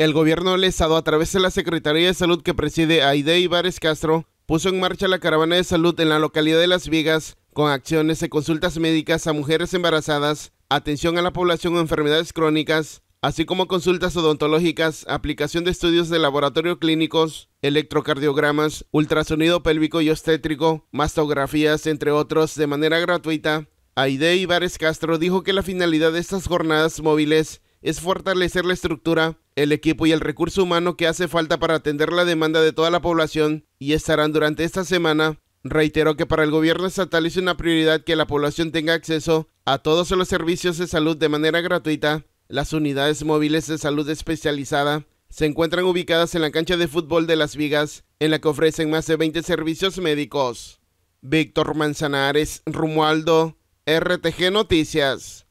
El gobierno lesado estado, a través de la Secretaría de Salud que preside Aide Ibares Castro, puso en marcha la caravana de salud en la localidad de Las Vigas con acciones de consultas médicas a mujeres embarazadas, atención a la población con enfermedades crónicas, así como consultas odontológicas, aplicación de estudios de laboratorio clínicos, electrocardiogramas, ultrasonido pélvico y obstétrico, mastografías, entre otros, de manera gratuita. Aide Ibares Castro dijo que la finalidad de estas jornadas móviles es fortalecer la estructura, el equipo y el recurso humano que hace falta para atender la demanda de toda la población y estarán durante esta semana. Reiteró que para el gobierno estatal es una prioridad que la población tenga acceso a todos los servicios de salud de manera gratuita. Las unidades móviles de salud especializada se encuentran ubicadas en la cancha de fútbol de Las Vigas, en la que ofrecen más de 20 servicios médicos. Víctor Manzanares, Rumualdo, RTG Noticias.